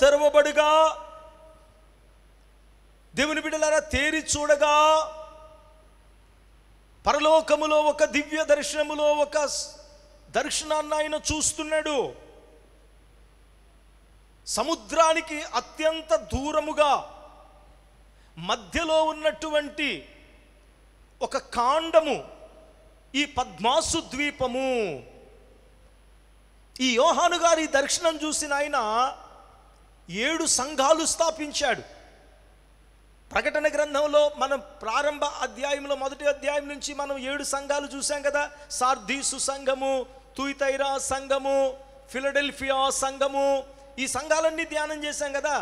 తెరవబడుగా దేవుని బిడ్డలారా తేరి చూడగా పరలోకములో ఒక దివ్య దర్శనములో ఒక దర్శనాన్ని ఆయన చూస్తున్నాడు సముద్రానికి అత్యంత దూరముగా మధ్యలో ఉన్నటువంటి ఒక కాండము ఈ పద్మాసు ద్వీపము ఈ యోహాను గారి దర్శనం చూసిన ఆయన ఏడు సంఘాలు స్థాపించాడు ప్రకటన గ్రంథంలో మనం ప్రారంభ అధ్యాయంలో మొదటి అధ్యాయం నుంచి మనం ఏడు సంఘాలు చూసాం కదా సార్దీసు సంఘము తూయితైరా సంఘము ఫిలడెల్ఫియా సంఘము ఈ సంఘాలన్నీ ధ్యానం చేశాం కదా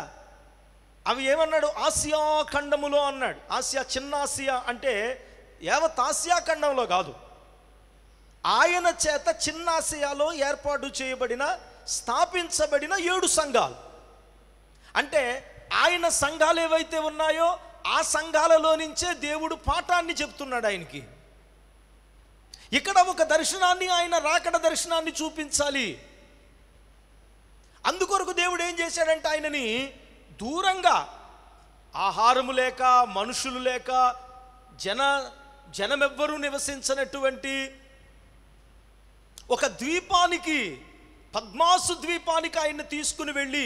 అవి ఏమన్నాడు ఆసియా ఖండములో అన్నాడు ఆసియా చిన్న ఆసియా అంటే యావత్ ఆసియా ఖండంలో కాదు ఆయన చేత చిన్నాసియాలో ఏర్పాటు చేయబడిన స్థాపించబడిన ఏడు సంఘాలు అంటే ఆయన సంఘాలు ఏవైతే ఉన్నాయో ఆ సంఘాలలో నుంచే దేవుడు పాఠాన్ని చెప్తున్నాడు ఆయనకి ఇక్కడ ఒక దర్శనాన్ని ఆయన రాకడ దర్శనాన్ని చూపించాలి అందుకొరకు దేవుడు ఏం చేశాడంటే ఆయనని దూరంగా ఆహారము లేక మనుషులు లేక జన జనమెవ్వరూ నివసించినటువంటి ఒక ద్వీపానికి పద్మాసు ద్వీపానికి ఆయన్ని తీసుకుని వెళ్ళి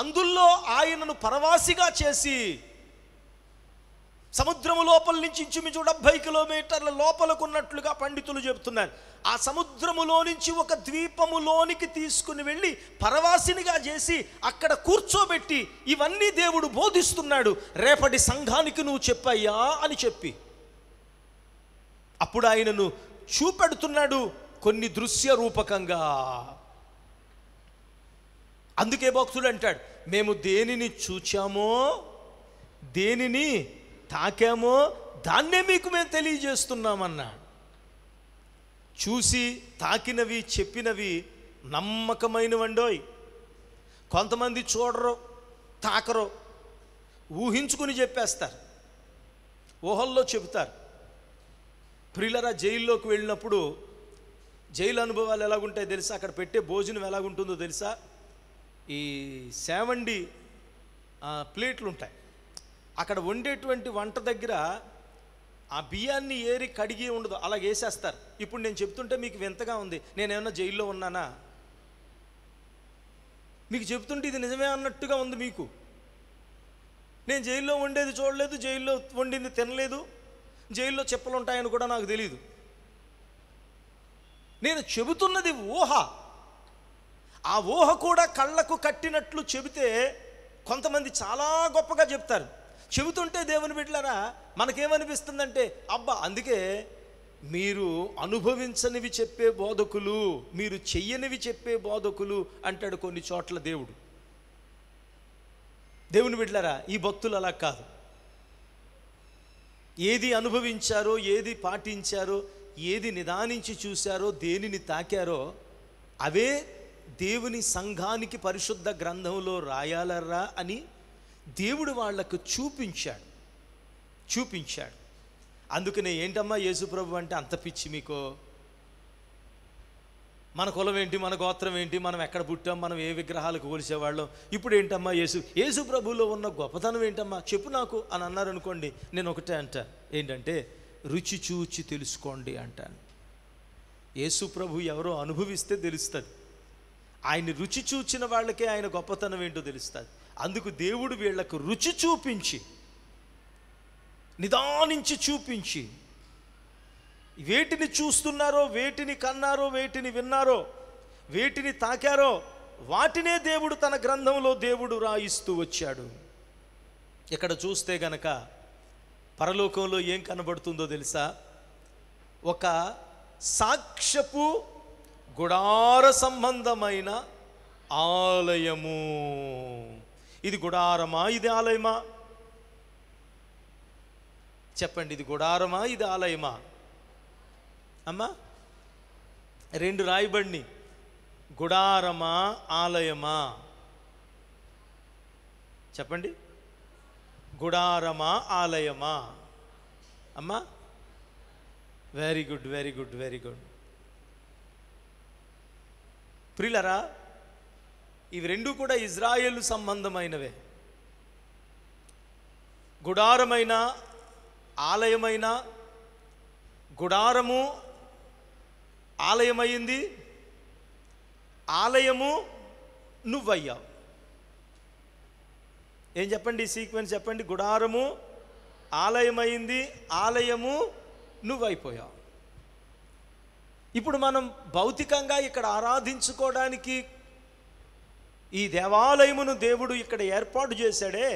అందుల్లో ఆయనను పరవాసిగా చేసి సముద్రము లోపల నుంచి ఇంచుమించు డెబ్భై కిలోమీటర్ల లోపలకున్నట్లుగా పండితులు చెబుతున్నారు ఆ సముద్రములో నుంచి ఒక ద్వీపములోనికి తీసుకుని వెళ్ళి పరవాసినిగా చేసి అక్కడ కూర్చోబెట్టి ఇవన్నీ దేవుడు బోధిస్తున్నాడు రేపటి సంఘానికి నువ్వు చెప్పయ్యా అని చెప్పి అప్పుడు ఆయనను చూపెడుతున్నాడు కొన్ని దృశ్య రూపకంగా అందుకే భక్తుడు అంటాడు మేము దేనిని చూచామో దేనిని తాకామో దాన్నే మీకు మేము తెలియజేస్తున్నామన్నాడు చూసి తాకినవి చెప్పినవి నమ్మకమైనవండోయ్ కొంతమంది చూడరు తాకరు ఊహించుకుని చెప్పేస్తారు ఊహల్లో చెబుతారు ప్రిలరా జైల్లోకి వెళ్ళినప్పుడు జైలు అనుభవాలు ఎలాగుంటాయో తెలుసా అక్కడ పెట్టే భోజనం ఎలాగుంటుందో తెలుసా ఈ సేవండి ప్లేట్లు ఉంటాయి అక్కడ వండేటువంటి వంట దగ్గర ఆ బియ్యాన్ని ఏరి కడిగి ఉండదు అలా వేసేస్తారు ఇప్పుడు నేను చెప్తుంటే మీకు వింతగా ఉంది నేనేమన్నా జైల్లో ఉన్నానా మీకు చెప్తుంటే ఇది నిజమే అన్నట్టుగా ఉంది మీకు నేను జైల్లో వండేది చూడలేదు జైల్లో వండింది తినలేదు జైల్లో చెప్పులు ఉంటాయని కూడా నాకు తెలియదు నేను చెబుతున్నది ఊహ ఆ ఊహ కూడా కళ్ళకు కట్టినట్లు చెబితే కొంతమంది చాలా గొప్పగా చెప్తారు చెబుతుంటే దేవుని బిడ్డలారా మనకేమనిపిస్తుందంటే అబ్బా అందుకే మీరు అనుభవించనివి చెప్పే బోధకులు మీరు చెయ్యనివి చెప్పే బోధకులు అంటాడు కొన్ని చోట్ల దేవుడు దేవుని బిడ్డలారా ఈ భక్తులు అలా కాదు ఏది అనుభవించారో ఏది పాటించారో ఏది నిదానించి చూశారో దేనిని తాకారో అవే దేవుని సంఘానికి పరిశుద్ధ గ్రంథంలో రాయాలరా అని దేవుడు వాళ్లకు చూపించాడు చూపించాడు అందుకనే ఏంటమ్మా యేసుప్రభు అంటే అంత పిచ్చి మీకో మన కులం ఏంటి మన గోత్రం ఏంటి మనం ఎక్కడ పుట్టాం మనం ఏ విగ్రహాలకు కోల్చేవాళ్ళం ఇప్పుడు ఏంటమ్మా యేసు యేసు ప్రభులో ఉన్న గొప్పతనం ఏంటమ్మా చెప్పు నాకు అని అన్నారు అనుకోండి నేను ఒకటే అంట ఏంటంటే రుచి చూచి తెలుసుకోండి అంటాను యేసు ప్రభు ఎవరో అనుభవిస్తే తెలుస్తుంది ఆయన రుచి చూచిన వాళ్ళకే ఆయన గొప్పతనం ఏంటో తెలుస్తుంది అందుకు దేవుడు వీళ్లకు రుచి చూపించి నిదానించి చూపించి వేటిని చూస్తున్నారో వేటిని కన్నారో వేటిని విన్నారో వేటిని తాకారో వాటినే దేవుడు తన గ్రంథంలో దేవుడు రాయిస్తూ వచ్చాడు ఇక్కడ చూస్తే గనక పరలోకంలో ఏం కనబడుతుందో తెలుసా ఒక సాక్ష్యపు గుడార సంబంధమైన ఆలయము ఇది గుడారమా ఇది ఆలయమా చెప్పండి ఇది గుడారమా ఇది ఆలయమా అమ్మా రెండు రాయబడిని గుడారమా ఆలయమా చెప్పండి గుడారమా ఆలయమా అమ్మా very good very good very good ప్రిలరా ఇవి రెండు కూడా ఇజ్రాయెల్ సంబంధమైనవే గుడారమైన ఆలయమైన గుడారము ఆలయమైంది ఆలయము నువ్వయ్యావు ఏం చెప్పండి ఈ సీక్వెన్స్ చెప్పండి గుడారము ఆలయమైంది ఆలయము నువ్వైపోయావు ఇప్పుడు మనం భౌతికంగా ఇక్కడ ఆరాధించుకోవడానికి ఈ దేవాలయమును దేవుడు ఇక్కడ ఏర్పాటు చేశాడే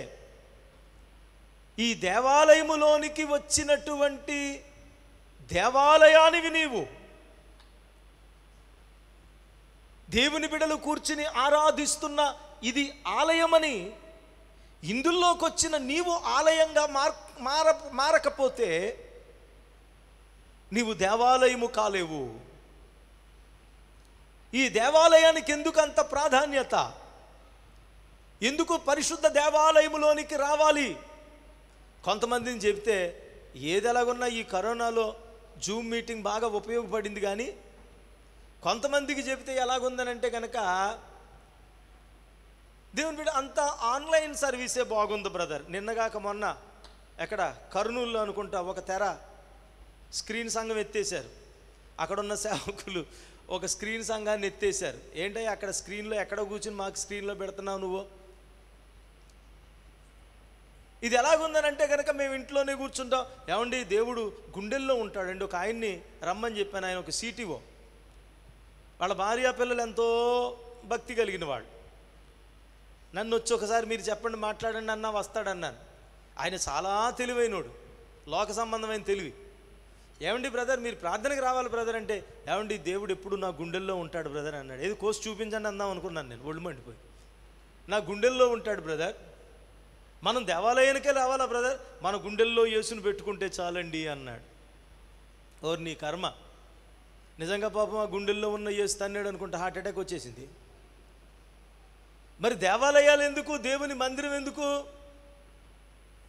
ఈ దేవాలయములోనికి వచ్చినటువంటి దేవాలయానికి నీవు దేవుని బిడలు కూర్చుని ఆరాధిస్తున్న ఇది ఆలయమని ఇందులోకి వచ్చిన నీవు ఆలయంగా మార్ మార మారకపోతే నీవు దేవాలయము కాలేవు ఈ దేవాలయానికి ఎందుకు అంత ప్రాధాన్యత ఎందుకు పరిశుద్ధ దేవాలయములోనికి రావాలి కొంతమందిని చెబితే ఏది ఎలాగున్నా ఈ కరోనాలో జూమ్ మీటింగ్ బాగా ఉపయోగపడింది కానీ కొంతమందికి చెబితే ఎలాగుందనంటే కనుక దేవుని బిడ్డ అంత ఆన్లైన్ సర్వీసే బాగుంది బ్రదర్ నిన్నగాక మొన్న ఎక్కడ కర్నూలు అనుకుంటా ఒక తెర స్క్రీన్ సంఘం ఎత్తేసారు అక్కడున్న సేవకులు ఒక స్క్రీన్ సంఘాన్ని ఎత్తేసారు ఏంటో అక్కడ స్క్రీన్లో ఎక్కడ కూర్చుని మాకు స్క్రీన్లో పెడుతున్నావు నువ్వు ఇది ఎలాగుందనంటే కనుక మేము ఇంట్లోనే కూర్చుంటాం ఏమండి దేవుడు గుండెల్లో ఉంటాడండి ఒక ఆయన్ని రమ్మని చెప్పాను ఆయన ఒక సీటీఓ వాళ్ళ భార్య పిల్లలు ఎంతో భక్తి కలిగిన వాళ్ళు నన్ను వచ్చి ఒకసారి మీరు చెప్పండి మాట్లాడండి అన్నా వస్తాడన్నాను ఆయన చాలా తెలివైనడు లోక సంబంధమైన తెలివి ఏమండి బ్రదర్ మీరు ప్రార్థనకి రావాలి బ్రదర్ అంటే ఏమండి దేవుడు ఎప్పుడు నా గుండెల్లో ఉంటాడు బ్రదర్ అన్నాడు ఏది కోసి చూపించండి అందాం అనుకున్నాను నేను ఒళ్ళు మండిపోయి నా గుండెల్లో ఉంటాడు బ్రదర్ మనం దేవాలయానికే రావాలా బ్రదర్ మన గుండెల్లో యేసును పెట్టుకుంటే చాలండి అన్నాడు ఓర్ నీ కర్మ నిజంగా పాపం ఆ గుండెల్లో ఉన్న యేసు తన్నాడు అనుకుంటే హార్ట్ అటాక్ వచ్చేసింది మరి దేవాలయాలు ఎందుకు దేవుని మందిరం ఎందుకు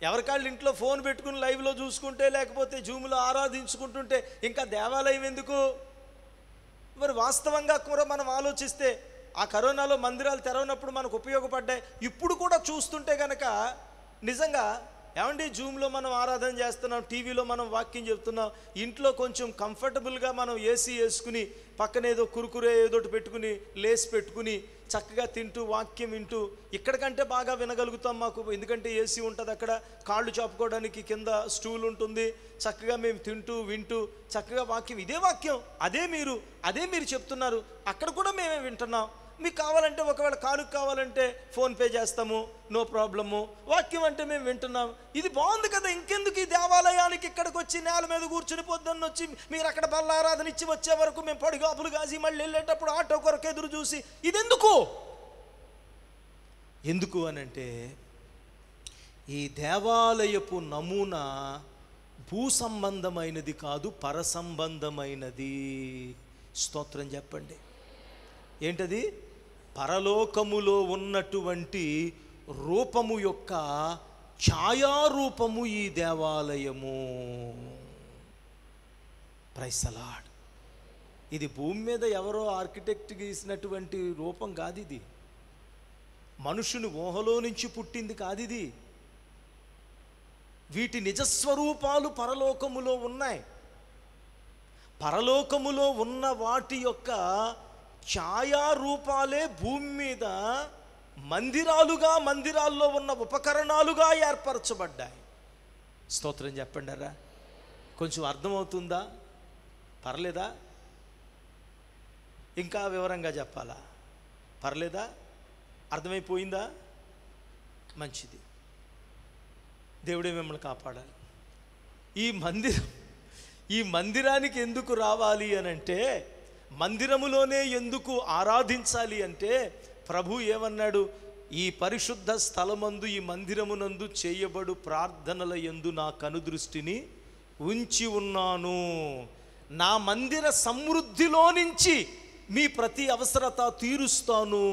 ఎవరికాళ్ళు ఇంట్లో ఫోన్ పెట్టుకుని లైవ్లో చూసుకుంటే లేకపోతే జూమ్లో ఆరాధించుకుంటుంటే ఇంకా దేవాలయం ఎందుకు మరి వాస్తవంగా కూడా మనం ఆలోచిస్తే ఆ కరోనాలో మందిరాలు తెరవనప్పుడు మనకు ఉపయోగపడ్డాయి ఇప్పుడు కూడా చూస్తుంటే కనుక నిజంగా ఏమండి జూమ్లో మనం ఆరాధన చేస్తున్నాం టీవీలో మనం వాక్యం చెప్తున్నాం ఇంట్లో కొంచెం కంఫర్టబుల్గా మనం ఏసీ వేసుకుని పక్కన ఏదో కురుకురే ఏదో పెట్టుకుని లేస్ పెట్టుకుని చక్కగా తింటూ వాక్యం వింటూ ఇక్కడికంటే బాగా వినగలుగుతాం మాకు ఎందుకంటే ఏసీ ఉంటుంది అక్కడ కాళ్ళు చాపుకోవడానికి కింద స్టూల్ ఉంటుంది చక్కగా మేము తింటూ వింటూ చక్కగా వాక్యం ఇదే వాక్యం అదే మీరు అదే మీరు చెప్తున్నారు అక్కడ కూడా మేమే వింటున్నాం మీకు కావాలంటే ఒకవేళ కానుక కావాలంటే ఫోన్పే చేస్తాము నో ప్రాబ్లము వాక్యం అంటే మేము వింటున్నాం ఇది బాగుంది కదా ఇంకెందుకు ఈ దేవాలయానికి ఇక్కడికి వచ్చి నేల మీద కూర్చుని పొద్దున్న వచ్చి మీరు అక్కడ బల్లారాధన ఇచ్చి వచ్చే వరకు మేము పడిగాపులు కాసి మళ్ళీ వెళ్ళేటప్పుడు ఆటో కొరకు ఎదురు చూసి ఇది ఎందుకు ఎందుకు అనంటే ఈ దేవాలయపు నమూనా భూ సంబంధమైనది కాదు పరసంబంధమైనది స్తోత్రం చెప్పండి ఏంటది పరలోకములో ఉన్నటువంటి రూపము యొక్క ఛాయారూపము ఈ దేవాలయము ప్రైసలాడ్ ఇది భూమి మీద ఎవరో ఆర్కిటెక్ట్ గీసినటువంటి రూపం కాదు ఇది మనుషుని ఊహలో నుంచి పుట్టింది కాదు ఇది వీటి నిజస్వరూపాలు పరలోకములో ఉన్నాయి పరలోకములో ఉన్న వాటి యొక్క ఛాయారూపాలే భూమి మీద మందిరాలుగా మందిరాల్లో ఉన్న ఉపకరణాలుగా ఏర్పరచబడ్డాయి స్తోత్రం చెప్పండరా కొంచెం అర్థమవుతుందా పర్లేదా ఇంకా వివరంగా చెప్పాలా పర్లేదా అర్థమైపోయిందా మంచిది దేవుడే మిమ్మల్ని కాపాడాలి ఈ మందిరం ఈ మందిరానికి ఎందుకు రావాలి అనంటే అంటే మందిరములోనే ఎందుకు ఆరాధించాలి అంటే ప్రభు ఏమన్నాడు ఈ పరిశుద్ధ స్థలమందు ఈ మందిరమునందు చేయబడు ప్రార్థనల ఎందు నా కనుదృష్టిని ఉంచి ఉన్నాను నా మందిర సమృద్ధిలో నుంచి మీ ప్రతి అవసరత తీరుస్తాను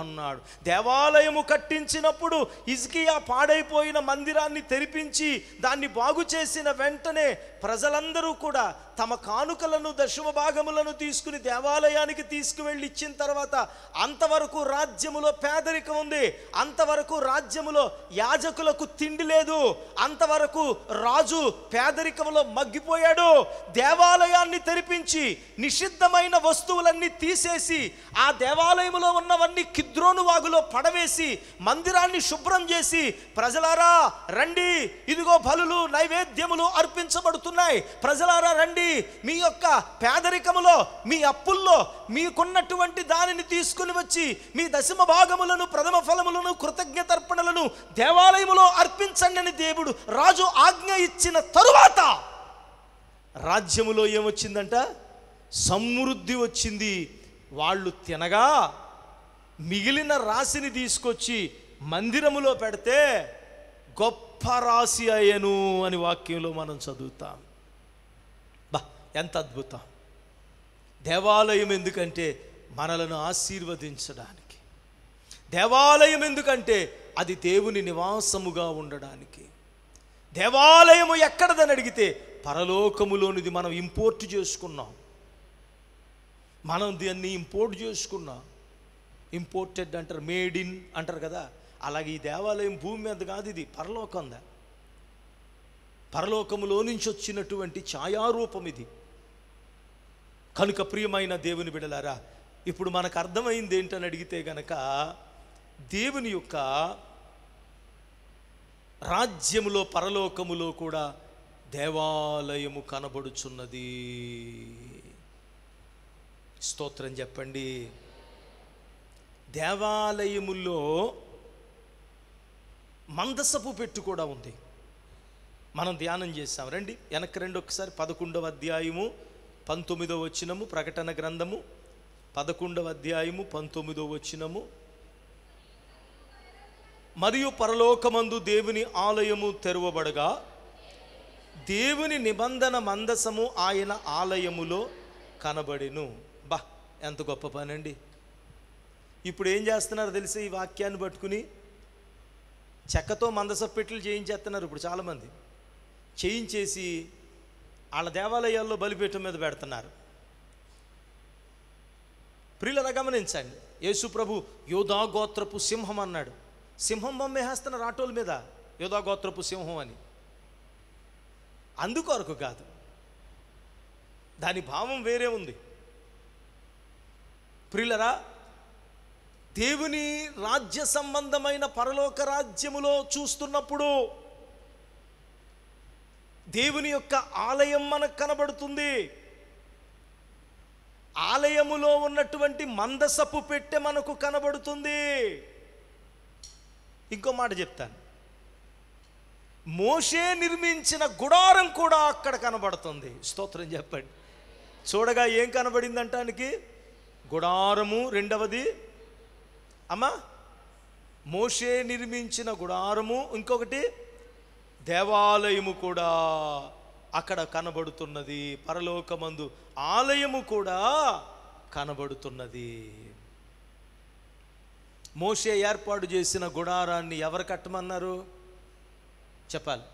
అన్నాడు దేవాలయము కట్టించినప్పుడు ఇజ్కియా పాడైపోయిన మందిరాన్ని తెరిపించి దాన్ని బాగు చేసిన వెంటనే ప్రజలందరూ కూడా తమ కానుకలను దశమ భాగములను తీసుకుని దేవాలయానికి తీసుకువెళ్ళి ఇచ్చిన తర్వాత అంతవరకు రాజ్యములో పేదరికం ఉంది అంతవరకు రాజ్యములో యాజకులకు తిండి లేదు అంతవరకు రాజు పేదరికంలో మగ్గిపోయాడు దేవాలయాన్ని తెరిపించి నిషిద్ధమైన వస్తువులన్నీ తీసేసి ఆ దేవాలయంలో ఉన్నవన్నీ కిద్రోను వాగులో పడవేసి మందిరాన్ని శుభ్రం చేసి ప్రజలారా రండి ఇదిగో బలులు నైవేద్యములు అర్పించబడుతున్నాయి ప్రజలారా రండి మీ యొక్క పేదరికములో మీ అప్పుల్లో మీకున్నటువంటి దానిని తీసుకుని వచ్చి మీ దశమ భాగములను ప్రథమ ఫలములను కృతజ్ఞతర్పణలను దేవాలయములో అర్పించండి అని దేవుడు రాజు ఆజ్ఞ ఇచ్చిన తరువాత రాజ్యములో ఏమొచ్చిందంట సమృద్ధి వచ్చింది వాళ్ళు తినగా మిగిలిన రాశిని తీసుకొచ్చి మందిరములో పెడితే గొప్ప రాశి అయ్యను అని వాక్యంలో మనం చదువుతాం బా ఎంత అద్భుతం దేవాలయం ఎందుకంటే మనలను ఆశీర్వదించడానికి దేవాలయం ఎందుకంటే అది దేవుని నివాసముగా ఉండడానికి దేవాలయము ఎక్కడదని అడిగితే పరలోకములోనిది మనం ఇంపోర్ట్ చేసుకున్నాం మనం దీన్ని ఇంపోర్ట్ చేసుకున్నా ఇంపోర్టెడ్ అంటారు మేడ్ ఇన్ అంటారు కదా అలాగే ఈ దేవాలయం భూమి మీద కాదు ఇది పరలోకందా పరలోకములో నుంచి వచ్చినటువంటి ఛాయారూపం ఇది కనుక ప్రియమైన దేవుని బిడలారా ఇప్పుడు మనకు అర్థమైంది ఏంటని అడిగితే గనక దేవుని యొక్క రాజ్యములో పరలోకములో కూడా దేవాలయము కనబడుచున్నది స్తోత్రం చెప్పండి దేవాలయముల్లో మందసపు పెట్టు కూడా ఉంది మనం ధ్యానం చేస్తాం రండి వెనక్కి రెండు ఒకసారి పదకొండవ అధ్యాయము పంతొమ్మిదవ వచ్చినము ప్రకటన గ్రంథము పదకొండవ అధ్యాయము పంతొమ్మిదవ వచ్చినము మరియు పరలోకమందు దేవుని ఆలయము తెరవబడగా దేవుని నిబంధన మందసము ఆయన ఆలయములో కనబడెను ఎంత గొప్ప పనండి ఇప్పుడు ఏం చేస్తున్నారు తెలిసి ఈ వాక్యాన్ని పట్టుకుని చెక్కతో మందసప్పెట్లు చేయించేస్తున్నారు ఇప్పుడు చాలామంది చేయించేసి వాళ్ళ దేవాలయాల్లో బలిపీఠం మీద పెడుతున్నారు ప్రియులరా గమనించండి యేసు ప్రభు యోధా గోత్రపు సింహం అన్నాడు సింహం బొమ్మేస్తున్నారు ఆటోల మీద యోధా గోత్రపు సింహం అని అందుకొరకు కాదు దాని భావం వేరే ఉంది ప్రిలరా దేవుని రాజ్య సంబంధమైన పరలోక రాజ్యములో చూస్తున్నప్పుడు దేవుని యొక్క ఆలయం మనకు కనబడుతుంది ఆలయములో ఉన్నటువంటి మందసపు పెట్టె మనకు కనబడుతుంది ఇంకో మాట చెప్తాను మోషే నిర్మించిన గుడారం కూడా అక్కడ కనబడుతుంది స్తోత్రం చెప్పండి చూడగా ఏం కనబడిందంటానికి గుడారము రెండవది అమ్మా మోషే నిర్మించిన గుడారము ఇంకొకటి దేవాలయము కూడా అక్కడ కనబడుతున్నది పరలోకమందు ఆలయము కూడా కనబడుతున్నది మోషే ఏర్పాటు చేసిన గుడారాన్ని ఎవరు కట్టమన్నారు చెప్పాలి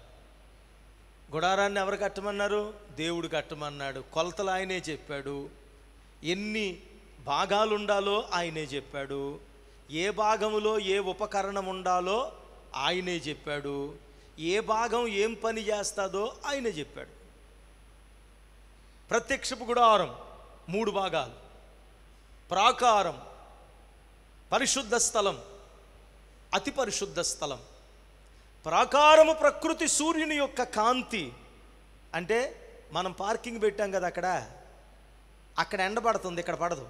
గుడారాన్ని ఎవరు కట్టమన్నారు దేవుడు కట్టమన్నాడు కొలతలు ఆయనే చెప్పాడు ఎన్ని భాగాలు ఉండాలో ఆయనే చెప్పాడు ఏ భాగములో ఏ ఉపకరణం ఉండాలో ఆయనే చెప్పాడు ఏ భాగం ఏం పని చేస్తుందో ఆయనే చెప్పాడు ప్రత్యక్షపు గుడారం మూడు భాగాలు ప్రాకారం పరిశుద్ధ స్థలం అతి పరిశుద్ధ స్థలం ప్రాకారము ప్రకృతి సూర్యుని యొక్క కాంతి అంటే మనం పార్కింగ్ పెట్టాం కదా అక్కడ అక్కడ ఎండబడుతుంది ఇక్కడ పడదు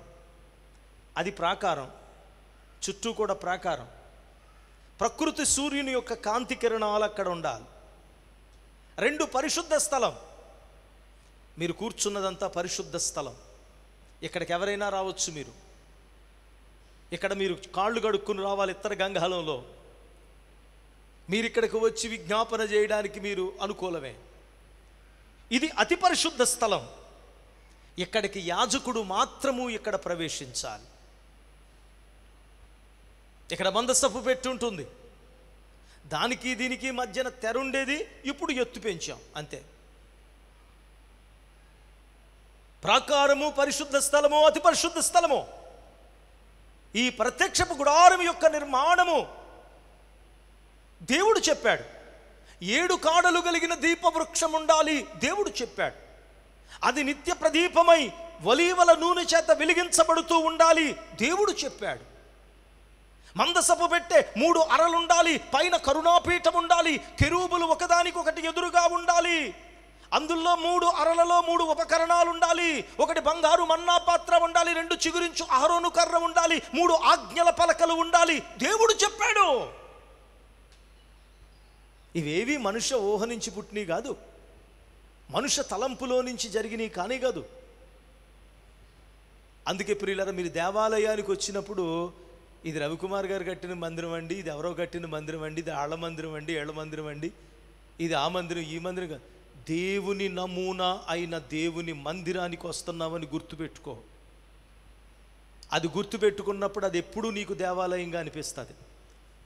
అది ప్రాకారం చుట్టూ కూడా ప్రాకారం ప్రకృతి సూర్యుని యొక్క కాంతి కిరణాలు అక్కడ ఉండాలి రెండు పరిశుద్ధ స్థలం మీరు కూర్చున్నదంతా పరిశుద్ధ స్థలం ఇక్కడికి ఎవరైనా రావచ్చు మీరు ఇక్కడ మీరు కాళ్ళు కడుక్కుని రావాలి ఇతర గంగాలంలో మీరు ఇక్కడికి వచ్చి విజ్ఞాపన చేయడానికి మీరు అనుకూలమే ఇది అతి పరిశుద్ధ స్థలం ఇక్కడికి యాజకుడు మాత్రము ఇక్కడ ప్రవేశించాలి ఇక్కడ మందస్తపు పెట్టి ఉంటుంది దానికి దీనికి మధ్యన తెర ఉండేది ఇప్పుడు ఎత్తు పెంచాం అంతే ప్రాకారము పరిశుద్ధ స్థలము అతి పరిశుద్ధ స్థలము ఈ ప్రత్యక్షపు గుడారం యొక్క నిర్మాణము దేవుడు చెప్పాడు ఏడు కాడలు కలిగిన దీపవృక్షం ఉండాలి దేవుడు చెప్పాడు అది నిత్య ప్రదీపమై వలీవల నూనె చేత వెలిగించబడుతూ ఉండాలి దేవుడు చెప్పాడు మందసపు పెట్టే మూడు అరలుండాలి పైన కరుణాపీఠం ఉండాలి కెరూబులు ఒకదానికొకటి ఎదురుగా ఉండాలి అందులో మూడు అరలలో మూడు ఉపకరణాలు ఉండాలి ఒకటి బంగారు మన్నా పాత్ర ఉండాలి రెండు చిగురించు ఆరోను కర్ర ఉండాలి మూడు ఆజ్ఞల పలకలు ఉండాలి దేవుడు చెప్పాడు ఇవేవి మనుష్య ఊహ నుంచి పుట్టినవి కాదు మనుష్య తలంపులో నుంచి జరిగినవి కానీ కాదు అందుకే ప్రియులరా మీరు దేవాలయానికి వచ్చినప్పుడు ఇది రవికుమార్ గారు కట్టిన మందిరం అండి ఇది ఎవరో కట్టిన మందిరం అండి ఇది ఆళ్ళ మందిరం అండి ఏళ్ళ మందిరం అండి ఇది ఆ మందిరం ఈ మందిరం దేవుని నమూనా అయిన దేవుని మందిరానికి వస్తున్నామని గుర్తుపెట్టుకో అది గుర్తుపెట్టుకున్నప్పుడు అది ఎప్పుడూ నీకు దేవాలయంగా అనిపిస్తుంది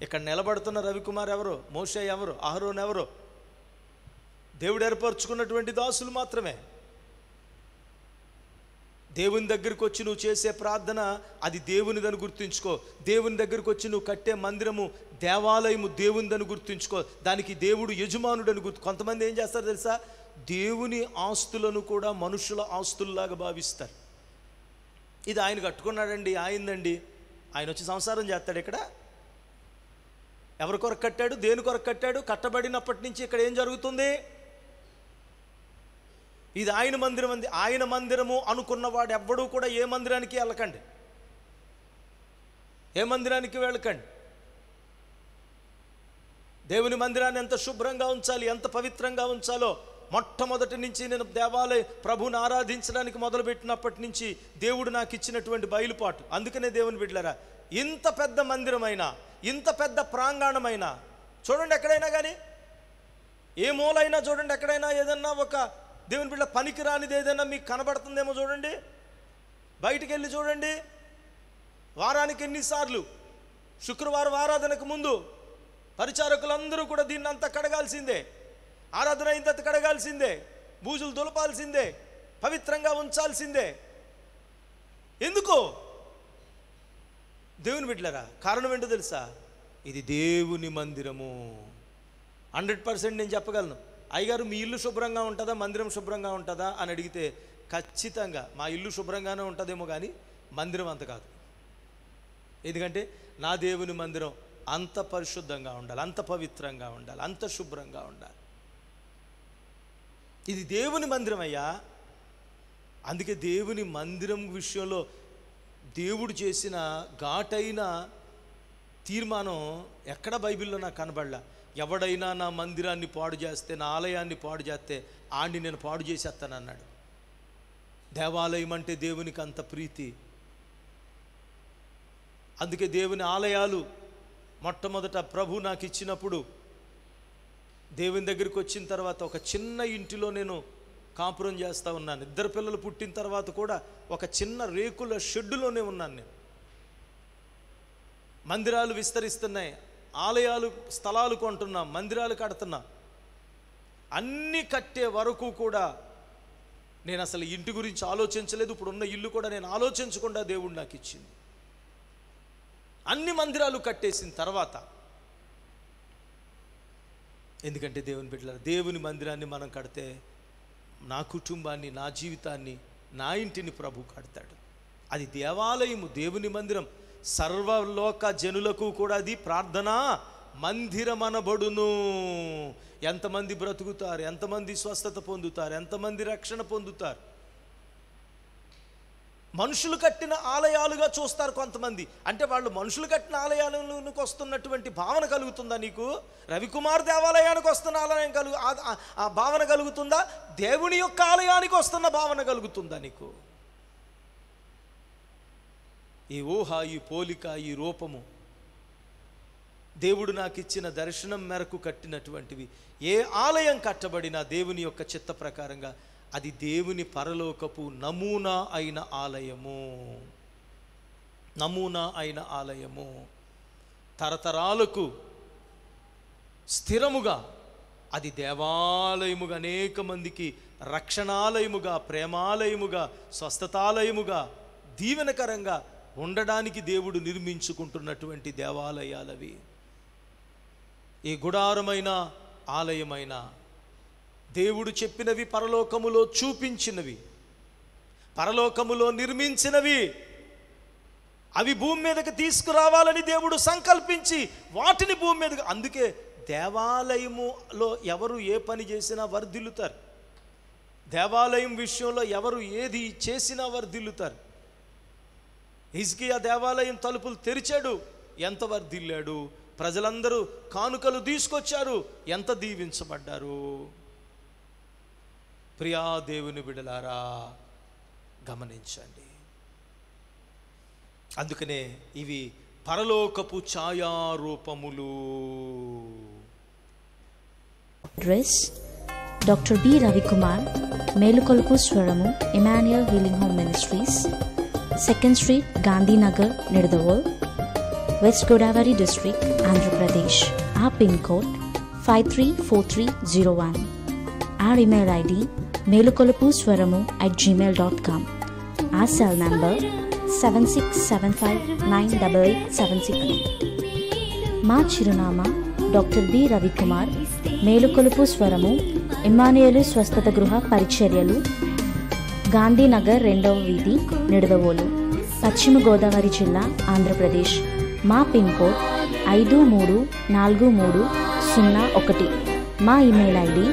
ఇక్కడ నిలబడుతున్న రవికుమార్ ఎవరు మోషే ఎవరు అహరోన్ ఎవరు దేవుడు ఏర్పరచుకున్నటువంటి దాసులు మాత్రమే దేవుని దగ్గరికి వచ్చి నువ్వు చేసే ప్రార్థన అది దేవునిదని గుర్తుంచుకో దేవుని దగ్గరికి వచ్చి నువ్వు కట్టే మందిరము దేవాలయము దేవునిదని గుర్తుంచుకో దానికి దేవుడు యజమానుడని గుర్తు కొంతమంది ఏం చేస్తారు తెలుసా దేవుని ఆస్తులను కూడా మనుషుల ఆస్తుల్లాగా భావిస్తారు ఇది ఆయన కట్టుకున్నాడండి ఆయిందండి ఆయన వచ్చి సంసారం చేస్తాడు ఇక్కడ ఎవరి కొరకు కట్టాడు దేని కొరకు కట్టాడు కట్టబడినప్పటి నుంచి ఇక్కడ ఏం జరుగుతుంది ఇది ఆయన మందిరం అంది ఆయన మందిరము అనుకున్నవాడు ఎవ్వడూ కూడా ఏ మందిరానికి వెళ్ళకండి ఏ మందిరానికి వెళ్ళకండి దేవుని మందిరాన్ని ఎంత శుభ్రంగా ఉంచాలి ఎంత పవిత్రంగా ఉంచాలో మొట్టమొదటి నుంచి నేను దేవాలయ ప్రభుని ఆరాధించడానికి మొదలుపెట్టినప్పటి నుంచి దేవుడు నాకు ఇచ్చినటువంటి బయలుపాటు అందుకనే దేవుని బిడ్డలరా ఇంత పెద్ద మందిరమైనా ఇంత పెద్ద ప్రాంగణమైనా చూడండి ఎక్కడైనా కానీ ఏ మూలైనా చూడండి ఎక్కడైనా ఏదన్నా ఒక దేవుని బిడ్డ రానిది ఏదైనా మీకు కనబడుతుందేమో చూడండి బయటికి వెళ్ళి చూడండి వారానికి ఎన్నిసార్లు శుక్రవారం ఆరాధనకు ముందు పరిచారకులందరూ కూడా దీన్ని అంతా కడగాల్సిందే ఆరాధన అయిన కడగాల్సిందే బూజులు దులపాల్సిందే పవిత్రంగా ఉంచాల్సిందే ఎందుకు దేవుని బిడ్డలరా కారణం ఏంటో తెలుసా ఇది దేవుని మందిరము హండ్రెడ్ పర్సెంట్ నేను చెప్పగలను అయ్యగారు మీ ఇల్లు శుభ్రంగా ఉంటుందా మందిరం శుభ్రంగా ఉంటుందా అని అడిగితే ఖచ్చితంగా మా ఇల్లు శుభ్రంగానే ఉంటుందేమో కానీ మందిరం అంత కాదు ఎందుకంటే నా దేవుని మందిరం అంత పరిశుద్ధంగా ఉండాలి అంత పవిత్రంగా ఉండాలి అంత శుభ్రంగా ఉండాలి ఇది దేవుని మందిరం అయ్యా అందుకే దేవుని మందిరం విషయంలో దేవుడు చేసిన ఘాటైన తీర్మానం ఎక్కడ బైబిల్లో నాకు కనబడలా ఎవడైనా నా మందిరాన్ని పాడు చేస్తే నా ఆలయాన్ని పాడు చేస్తే ఆడిని నేను పాడు చేసేస్తానన్నాడు దేవాలయం అంటే దేవునికి అంత ప్రీతి అందుకే దేవుని ఆలయాలు మొట్టమొదట ప్రభు నాకు ఇచ్చినప్పుడు దేవుని దగ్గరికి వచ్చిన తర్వాత ఒక చిన్న ఇంటిలో నేను కాపురం చేస్తూ ఉన్నాను ఇద్దరు పిల్లలు పుట్టిన తర్వాత కూడా ఒక చిన్న రేకుల షెడ్డులోనే ఉన్నాను నేను మందిరాలు విస్తరిస్తున్నాయి ఆలయాలు స్థలాలు కొంటున్నా మందిరాలు కడుతున్నా అన్నీ కట్టే వరకు కూడా నేను అసలు ఇంటి గురించి ఆలోచించలేదు ఇప్పుడున్న ఇల్లు కూడా నేను ఆలోచించకుండా దేవుడు నాకు ఇచ్చింది అన్ని మందిరాలు కట్టేసిన తర్వాత ఎందుకంటే దేవుని బిడ్డల దేవుని మందిరాన్ని మనం కడితే నా కుటుంబాన్ని నా జీవితాన్ని నా ఇంటిని ప్రభు కడతాడు అది దేవాలయము దేవుని మందిరం సర్వలోక జనులకు కూడా అది ప్రార్థన మందిరమనబడును ఎంతమంది బ్రతుకుతారు ఎంతమంది స్వస్థత పొందుతారు ఎంతమంది రక్షణ పొందుతారు మనుషులు కట్టిన ఆలయాలుగా చూస్తారు కొంతమంది అంటే వాళ్ళు మనుషులు కట్టిన ఆలయాలకు వస్తున్నటువంటి భావన కలుగుతుందా నీకు రవికుమార్ దేవాలయానికి వస్తున్న ఆలయం కలుగు ఆ భావన కలుగుతుందా దేవుని యొక్క ఆలయానికి వస్తున్న భావన కలుగుతుందా నీకు ఈ ఊహ ఈ పోలిక ఈ రూపము దేవుడు నాకు ఇచ్చిన దర్శనం మేరకు కట్టినటువంటివి ఏ ఆలయం కట్టబడినా దేవుని యొక్క చిత్త ప్రకారంగా అది దేవుని పరలోకపు నమూనా అయిన ఆలయము నమూనా అయిన ఆలయము తరతరాలకు స్థిరముగా అది దేవాలయముగా అనేక మందికి రక్షణాలయముగా ప్రేమాలయముగా స్వస్థతాలయముగా దీవెనకరంగా ఉండడానికి దేవుడు నిర్మించుకుంటున్నటువంటి దేవాలయాలవి ఈ గుడారమైన ఆలయమైన దేవుడు చెప్పినవి పరలోకములో చూపించినవి పరలోకములో నిర్మించినవి అవి భూమి మీదకి తీసుకురావాలని దేవుడు సంకల్పించి వాటిని భూమి మీదకి అందుకే దేవాలయములో ఎవరు ఏ పని చేసినా వర్ధిల్లుతారు దేవాలయం విషయంలో ఎవరు ఏది చేసినా వర్ధిల్లుతారు హిజ్కియా దేవాలయం తలుపులు తెరిచాడు ఎంత వర్ధిల్లాడు ప్రజలందరూ కానుకలు తీసుకొచ్చారు ఎంత దీవించబడ్డారు ప్రియా దేవుని బిడలారా గమనించండి అందుకనే ఇవి పరలోకపు ఛాయారూపములు అడ్రస్ డాక్టర్ బి రవికుమార్ మేలుకొలుపు స్వరము Emmanuel healing home ministries second street Gandhinagar Nidadavole west Godavari district Andhra Pradesh ఆ pin code five three four three zero one or email ID మేలుకొలుపు స్వరము అట్ జీమెయిల్ డాట్ కామ్ ఆ cell number seven six seven five nine double eight seven six మా చిరునామా doctor B Ravikumar మేలుకొలుపు స్వరము ఇమానియలు స్వస్థత గృహ పరిచర్యలు గాంధీనగర్ రెండవ వీధి నిడదవోలు పశ్చిమ గోదావరి జిల్లా ఆంధ్రప్రదేశ్ మా పిన్ కోడ్ ఐదు మూడు నాలుగు మూడు సున్నా ఒకటి మా ఇమెయిల్ ఐడి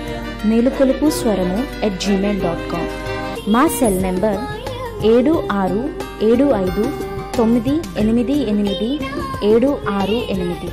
మేలుకొలుపు స్వరము ఎట్ జీమెయిల్ డాట్ కామ్ మా సెల్ నెంబర్ ఏడు ఆరు ఏడు ఐదు తొమ్మిది ఎనిమిది ఎనిమిది ఏడు ఆరు ఎనిమిది